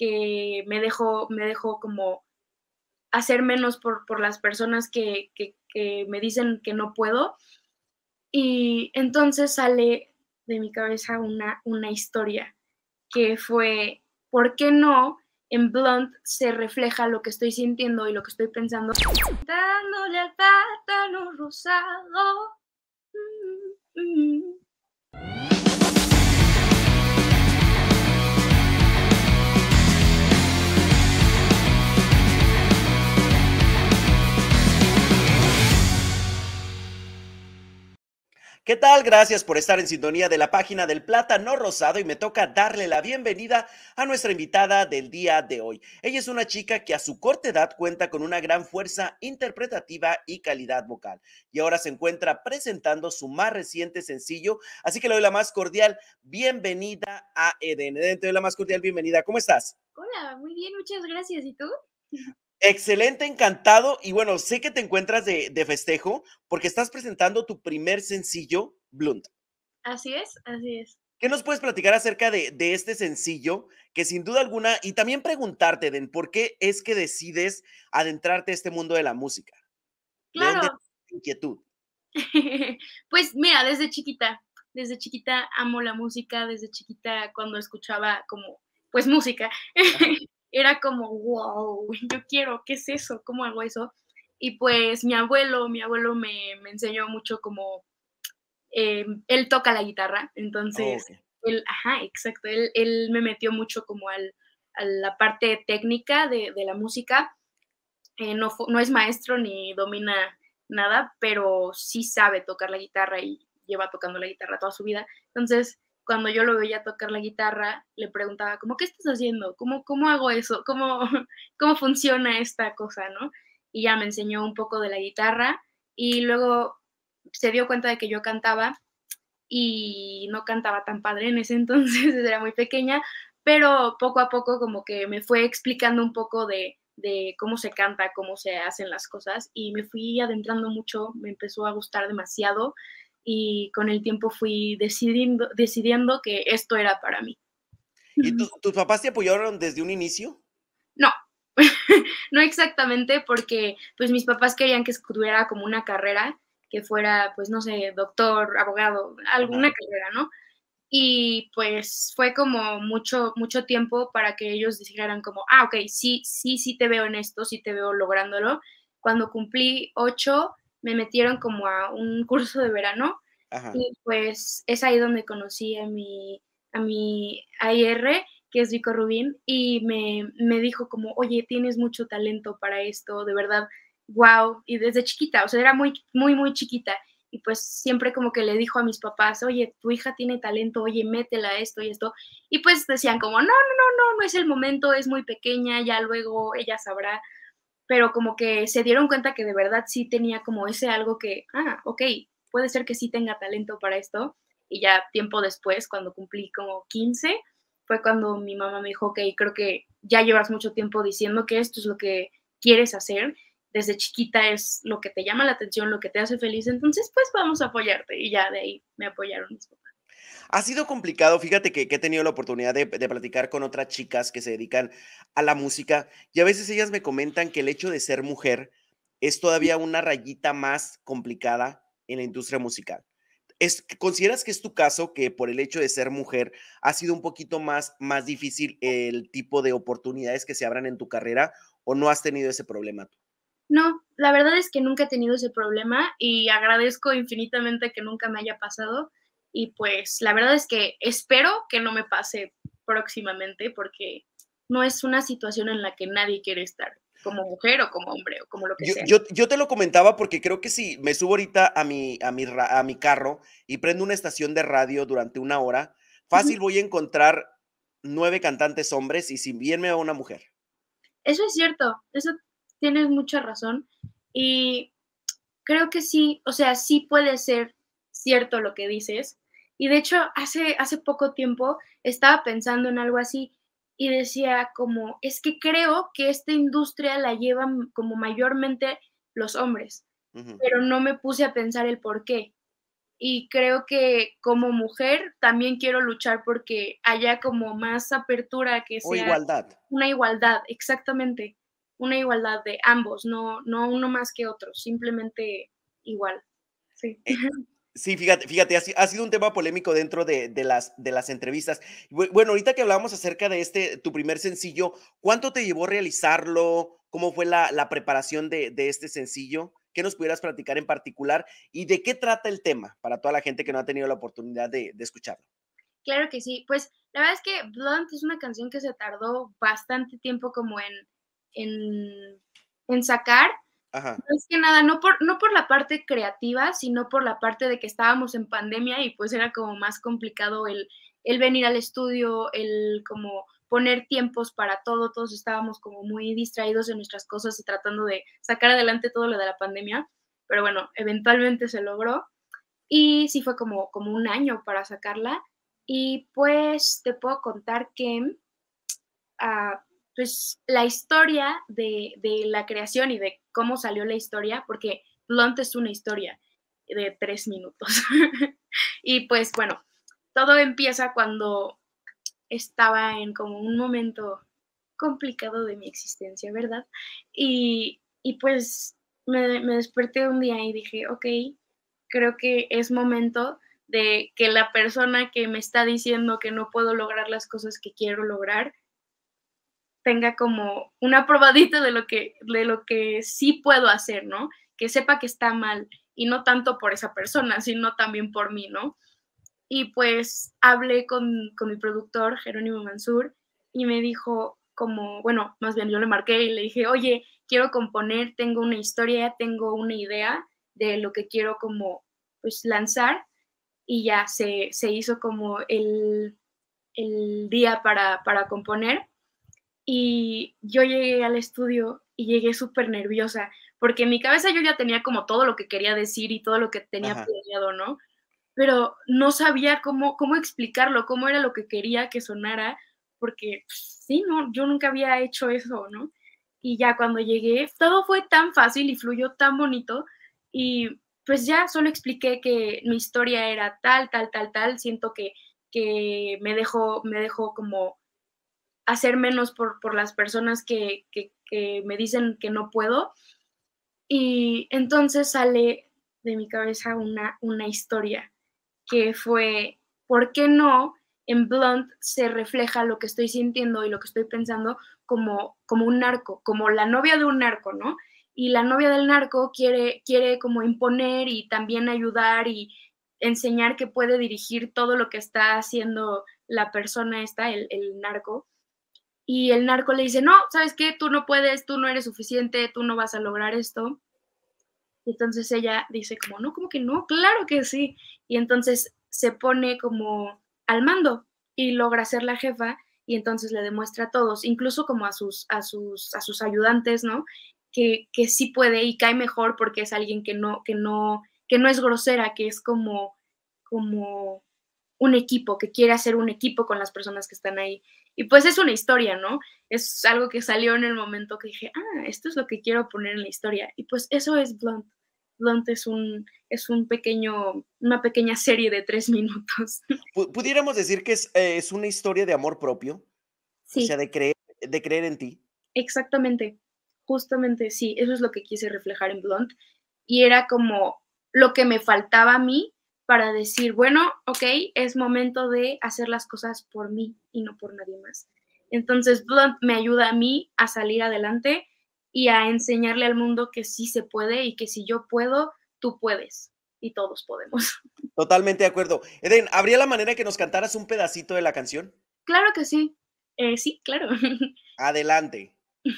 que me dejó, me como hacer menos por, las personas que, me dicen que no puedo. Y entonces sale de mi cabeza una, una historia que fue, ¿por qué no? En Blunt se refleja lo que estoy sintiendo y lo que estoy pensando. Dándole al rosado. Mm, mm. ¿Qué tal? Gracias por estar en sintonía de la página del plátano rosado y me toca darle la bienvenida a nuestra invitada del día de hoy. Ella es una chica que a su corta edad cuenta con una gran fuerza interpretativa y calidad vocal y ahora se encuentra presentando su más reciente sencillo, así que le doy la más cordial bienvenida a Eden. Eden, te doy la más cordial bienvenida. ¿Cómo estás? Hola, muy bien, muchas gracias. ¿Y tú? Excelente, encantado. Y bueno, sé que te encuentras de, festejo porque estás presentando tu primer sencillo, Blunt. Así es, así es. ¿Qué nos puedes platicar acerca de, este sencillo? Que sin duda alguna, y también preguntarte, Den, ¿por qué es que decides adentrarte a este mundo de la música? Claro. ¿De inquietud? pues mira, desde chiquita, desde chiquita amo la música, desde chiquita cuando escuchaba como, pues música. era como, wow, yo quiero, ¿qué es eso? ¿Cómo hago eso? Y pues mi abuelo, mi abuelo me, enseñó mucho como, em, él toca la guitarra, entonces, ajá, exacto, él, me metió mucho como a la parte técnica de, la música. Eh, no, no es maestro ni domina nada, pero sí sabe tocar la guitarra y lleva tocando la guitarra toda su vida. Entonces, cuando yo lo veía tocar la guitarra, le preguntaba, como, ¿qué estás haciendo? ¿Cómo, cómo hago eso? ¿Cómo, ¿Cómo funciona esta cosa, no? Y ya me enseñó un poco de la guitarra y luego se dio cuenta de que yo cantaba y no cantaba tan padre en ese entonces, era muy pequeña, pero poco a poco como que me fue explicando un poco de, de cómo se canta, cómo se hacen las cosas y me fui adentrando mucho, me empezó a gustar demasiado y con el tiempo fui decidiendo, decidiendo que esto era para mí. ¿Y tus papás te apoyaron desde un inicio? No, no exactamente porque pues mis papás querían que tuviera como una carrera, que fuera pues no sé, doctor, abogado, alguna carrera, ¿no? Y pues fue como mucho, mucho tiempo para que ellos dijeran como, ah, ok, sí, sí, sí te veo en esto, sí te veo lográndolo. Cuando cumplí ocho, me metieron como a un curso de verano y pues es ahí donde conocí a mi, a mi AIR, que es Vico Rubín, y me, me dijo como, oye, tienes mucho talento para esto, de verdad, wow, y desde chiquita, o sea, era muy, muy, muy chiquita y pues siempre como que le dijo a mis papás, oye, tu hija tiene talento, oye, métela esto y esto, y pues decían como, no, no, no, no, no es el momento, es muy pequeña, ya luego ella sabrá, pero como que se dieron cuenta que de verdad sí tenía como ese algo que, ah, ok, puede ser que sí tenga talento para esto. Y ya tiempo después, cuando cumplí como 15, fue cuando mi mamá me dijo, ok, creo que ya llevas mucho tiempo diciendo que esto es lo que quieres hacer, desde chiquita es lo que te llama la atención, lo que te hace feliz, entonces pues vamos a apoyarte. Y ya de ahí me apoyaron mis ha sido complicado, fíjate que, he tenido la oportunidad de, platicar con otras chicas que se dedican a la música y a veces ellas me comentan que el hecho de ser mujer es todavía una rayita más complicada en la industria musical. ¿Consideras que es tu caso que por el hecho de ser mujer ha sido un poquito más, más difícil el tipo de oportunidades que se abran en tu carrera o no has tenido ese problema tú? No, la verdad es que nunca he tenido ese problema y agradezco infinitamente que nunca me haya pasado y pues la verdad es que espero que no me pase próximamente porque no es una situación en la que nadie quiere estar como mujer o como hombre o como lo que sea. Yo, te lo comentaba porque creo que si me subo ahorita a mi, a mi, a mi carro y prendo una estación de radio durante una hora, fácil voy a encontrar nueve cantantes hombres y sin bien me va una mujer. Eso es cierto, eso tienes mucha razón y creo que sí, o sea, sí puede ser cierto lo que dices. Y de hecho, hace, hace poco tiempo estaba pensando en algo así y decía como, es que creo que esta industria la llevan como mayormente los hombres, pero no me puse a pensar el por qué. Y creo que como mujer también quiero luchar porque haya como más apertura que sea... igualdad. Una igualdad, exactamente. Una igualdad de ambos, no, no uno más que otro, simplemente igual. Sí. Eh, Sí, fíjate, fíjate, ha, sido un tema polémico dentro de, las, entrevistas. Bueno, ahorita que hablábamos acerca de este, tu primer sencillo, ¿cuánto te llevó a realizarlo? ¿Cómo fue la, preparación de, este sencillo? ¿Qué nos pudieras platicar en particular? ¿Y de qué trata el tema para toda la gente que no ha tenido la oportunidad de, escucharlo? Claro que sí, pues la verdad es que Blunt es una canción que se tardó bastante tiempo como en, en sacar Ajá. que nada, no por, no por la parte creativa, sino por la parte de que estábamos en pandemia y pues era como más complicado el, el venir al estudio, el como poner tiempos para todo, todos estábamos como muy distraídos en nuestras cosas y tratando de sacar adelante todo lo de la pandemia, pero bueno, eventualmente se logró y sí fue como, como un año para sacarla y pues te puedo contar que ah, pues la historia de, la creación y de cómo salió la historia, porque Blunt es una historia de tres minutos. y pues bueno, todo empieza cuando estaba en como un momento complicado de mi existencia, ¿verdad? Y, pues me, me desperté un día y dije, ok, creo que es momento de que la persona que me está diciendo que no puedo lograr las cosas que quiero lograr, tenga como una probadita de lo que, de lo que sí puedo hacer, ¿no? Que sepa que está mal y no tanto por esa persona, sino también por mí, ¿no? Y pues hablé con, con mi productor, Jerónimo Mansur, y me dijo como, bueno, más bien yo le marqué y le dije, oye, quiero componer, tengo una historia, tengo una idea de lo que quiero como pues lanzar y ya se, se hizo como el, el día para, para componer y yo llegué al estudio y llegué súper nerviosa, porque en mi cabeza yo ya tenía como todo lo que quería decir y todo lo que tenía planeado, ¿no? Pero no sabía cómo, cómo explicarlo, cómo era lo que quería que sonara, porque pues, sí, no, yo nunca había hecho eso, ¿no? Y ya cuando llegué, todo fue tan fácil y fluyó tan bonito. Y pues ya solo expliqué que mi historia era tal, tal, tal, tal. Siento que, que me, dejó, me dejó como hacer menos por, por las personas que, que, me dicen que no puedo. Y entonces sale de mi cabeza una, una historia que fue, ¿por qué no? En Blunt se refleja lo que estoy sintiendo y lo que estoy pensando como, como un narco, como la novia de un narco, ¿no? Y la novia del narco quiere, quiere como imponer y también ayudar y enseñar que puede dirigir todo lo que está haciendo la persona esta, el, el narco y el narco le dice, no, ¿sabes qué? Tú no puedes, tú no eres suficiente, tú no vas a lograr esto. Y entonces ella dice como, no, como que no, claro que sí. Y entonces se pone como al mando y logra ser la jefa y entonces le demuestra a todos, incluso como a sus, a sus, a sus ayudantes, ¿no? Que, que sí puede y cae mejor porque es alguien que no, que no, que no es grosera, que es como, como un equipo, que quiere hacer un equipo con las personas que están ahí. Y pues es una historia, ¿no? Es algo que salió en el momento que dije, ah, esto es lo que quiero poner en la historia. Y pues eso es Blunt. Blunt es un, es un pequeño, una pequeña serie de tres minutos. ¿Pudiéramos decir que eh, es, una historia de amor propio? Sí. O sea, de de creer en ti. Exactamente, justamente sí, eso es lo que quise reflejar en Blunt. Y era como lo que me faltaba a mí para decir, bueno, ok, es momento de hacer las cosas por mí y no por nadie más. Entonces, Blunt me ayuda a mí a salir adelante y a enseñarle al mundo que sí se puede y que si yo puedo, tú puedes y todos podemos. Totalmente de acuerdo. Eden, ¿habría la manera que nos cantaras un pedacito de la canción? Claro que sí. Eh, sí, claro. Adelante.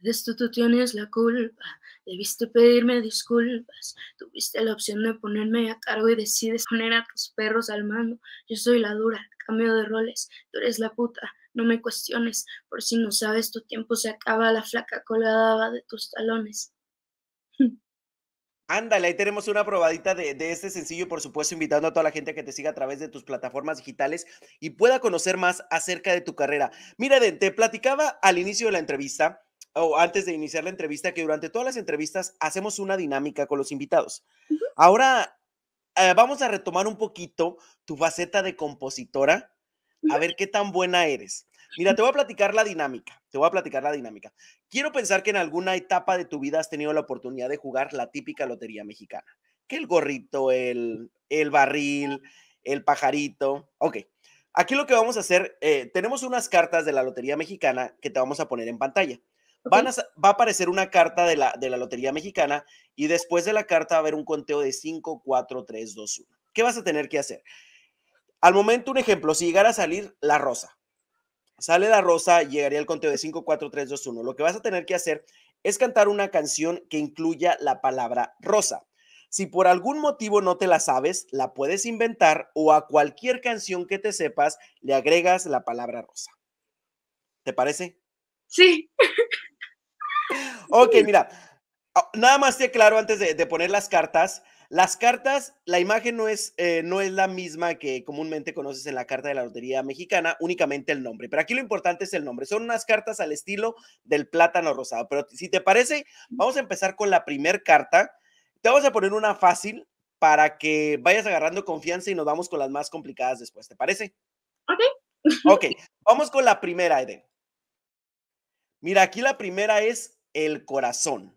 De esto tú tienes la culpa. Debiste pedirme disculpas. Tuviste la opción de ponerme a cargo y decides poner a tus perros al mando. Yo soy la dura, cambio de roles. Tú eres la puta, no me cuestiones. Por si no sabes, tu tiempo se acaba. La flaca colgada de tus talones. Ándale, ahí tenemos una probadita de, de, este sencillo, por supuesto, invitando a toda la gente que te siga a través de tus plataformas digitales y pueda conocer más acerca de tu carrera. Mira, te platicaba al inicio de la entrevista o antes de iniciar la entrevista, que durante todas las entrevistas hacemos una dinámica con los invitados. Ahora eh, vamos a retomar un poquito tu faceta de compositora, a ver qué tan buena eres. Mira, te voy a platicar la dinámica, te voy a platicar la dinámica. Quiero pensar que en alguna etapa de tu vida has tenido la oportunidad de jugar la típica lotería mexicana, que el gorrito, el, el barril, el pajarito, ok. Aquí lo que vamos a hacer, eh, tenemos unas cartas de la Lotería Mexicana que te vamos a poner en pantalla va a aparecer una carta de la, de la Lotería Mexicana y después de la carta va a haber un conteo de 5, 4, 3, 2, 1. ¿Qué vas a tener que hacer? Al momento, un ejemplo, si llegara a salir la rosa, sale la rosa, llegaría el conteo de 5, 4, 3, 2, 1. Lo que vas a tener que hacer es cantar una canción que incluya la palabra rosa. Si por algún motivo no te la sabes, la puedes inventar o a cualquier canción que te sepas le agregas la palabra rosa. ¿Te parece? Sí. Ok, mira, ah, nada más te claro antes de, poner las cartas. Las cartas, la imagen no es, eh, no es la misma que comúnmente conoces en la carta de la Lotería Mexicana, únicamente el nombre. Pero aquí lo importante es el nombre. Son unas cartas al estilo del plátano rosado. Pero si te parece, vamos a empezar con la primera carta. Te vamos a poner una fácil para que vayas agarrando confianza y nos vamos con las más complicadas después. ¿Te parece? Ok. Ok, vamos con la primera, Eden. Mira, aquí la primera es el corazón.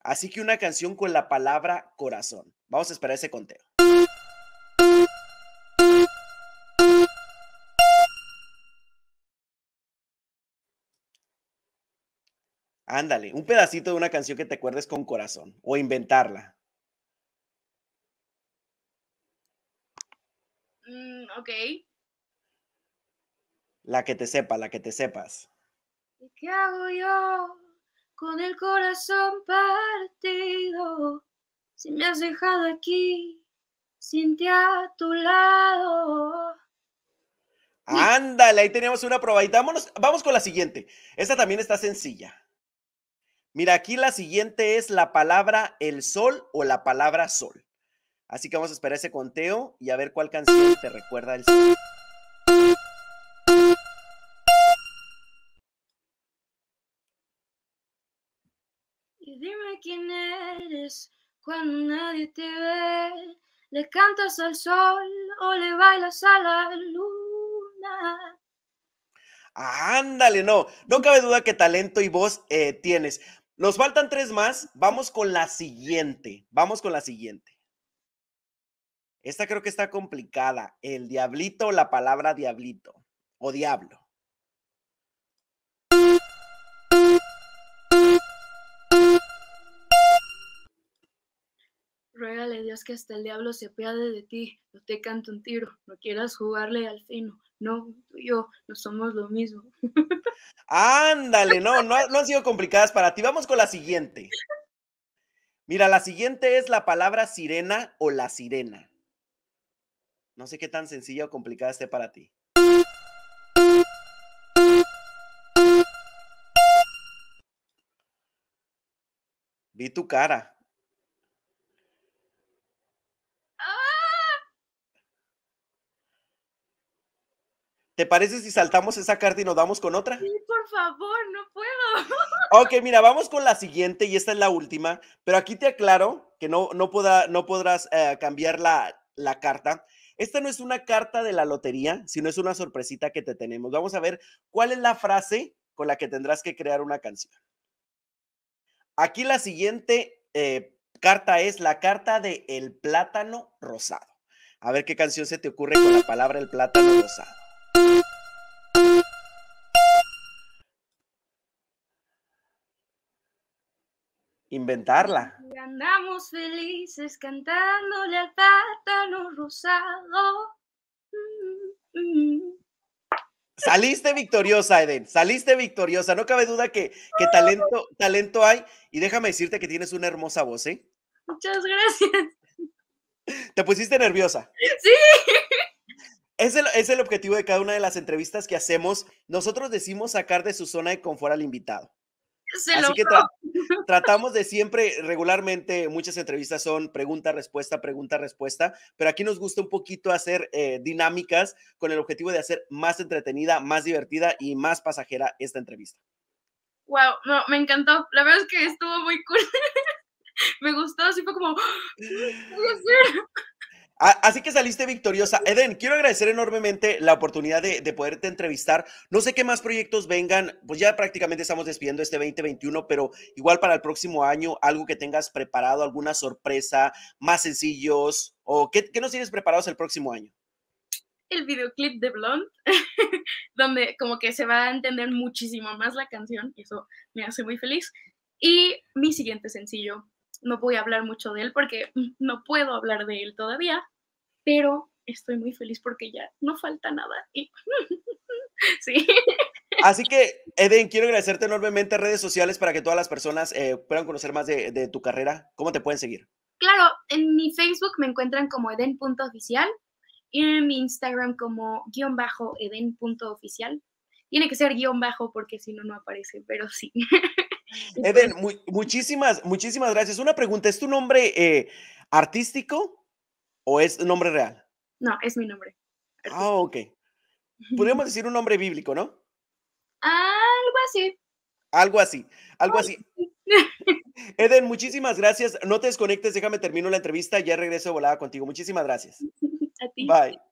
Así que una canción con la palabra corazón. Vamos a esperar ese conteo. Ándale, un pedacito de una canción que te acuerdes con corazón o inventarla. Mm, ok. La que te sepa, la que te sepas qué hago yo con el corazón partido? Si me has dejado aquí, sin ti a tu lado. Ándale, ahí teníamos una probadita. Vámonos, vamos con la siguiente. Esta también está sencilla. Mira, aquí la siguiente es la palabra el sol o la palabra sol. Así que vamos a esperar ese conteo y a ver cuál canción te recuerda el sol. quién eres cuando nadie te ve. Le cantas al sol o le bailas a la luna. Ándale, no, no cabe duda que talento y voz eh, tienes. Nos faltan tres más. Vamos con la siguiente. Vamos con la siguiente. Esta creo que está complicada. El diablito o la palabra diablito o diablo. ruégale Dios que hasta el diablo se apiade de ti, no te cante un tiro, no quieras jugarle al fino, no, tú y yo no somos lo mismo. Ándale, no, no, no han sido complicadas para ti. Vamos con la siguiente. Mira, la siguiente es la palabra sirena o la sirena. No sé qué tan sencilla o complicada esté para ti. Vi tu cara. ¿Te parece si saltamos esa carta y nos vamos con otra? Sí, por favor, no puedo. Ok, mira, vamos con la siguiente y esta es la última, pero aquí te aclaro que no, no podrás eh, cambiar la, carta. Esta no es una carta de la lotería, sino es una sorpresita que te tenemos. Vamos a ver cuál es la frase con la que tendrás que crear una canción. Aquí la siguiente eh, carta es la carta de el plátano rosado. A ver qué canción se te ocurre con la palabra el plátano rosado. Inventarla. andamos felices cantándole al pátano rosado. Saliste victoriosa, Eden, saliste victoriosa. No cabe duda que, talento, talento hay. Y déjame decirte que tienes una hermosa voz, ¿eh? Muchas gracias. ¿Te pusiste nerviosa? Sí. Es el, es el objetivo de cada una de las entrevistas que hacemos. Nosotros decimos sacar de su zona de confort al invitado. Así que tratamos de siempre, regularmente, muchas entrevistas son pregunta, respuesta, pregunta, respuesta, pero aquí nos gusta un poquito hacer eh, dinámicas con el objetivo de hacer más entretenida, más divertida y más pasajera esta entrevista. Wow, me encantó. La verdad es que estuvo muy cool. me gustó, así fue como, ¡Ah! Así que saliste victoriosa. Eden, quiero agradecer enormemente la oportunidad de, de, poderte entrevistar. No sé qué más proyectos vengan, pues ya prácticamente estamos despidiendo este 2021, pero igual para el próximo año, algo que tengas preparado, alguna sorpresa, más sencillos, o qué, qué nos tienes preparados el próximo año. El videoclip de Blonde, donde como que se va a entender muchísimo más la canción, y eso me hace muy feliz. Y mi siguiente sencillo, no voy a hablar mucho de él porque no puedo hablar de él todavía, pero estoy muy feliz porque ya no falta nada. sí. Así que, Eden, quiero agradecerte enormemente a redes sociales para que todas las personas eh, puedan conocer más de, tu carrera. ¿Cómo te pueden seguir? Claro, en mi Facebook me encuentran como eden.oficial y en mi Instagram como guión bajo eden.oficial. Tiene que ser guión bajo porque si no, no aparece, pero sí. Eden, pues muchísimas, muchísimas gracias. Una pregunta, ¿es tu nombre eh, artístico? ¿O es nombre real? No, es mi nombre. Ah, ok. Podríamos decir un nombre bíblico, ¿no? Algo así. Algo así, algo así. Eden, muchísimas gracias. No te desconectes, déjame terminar la entrevista, ya regreso volada contigo. Muchísimas gracias. A ti. Bye.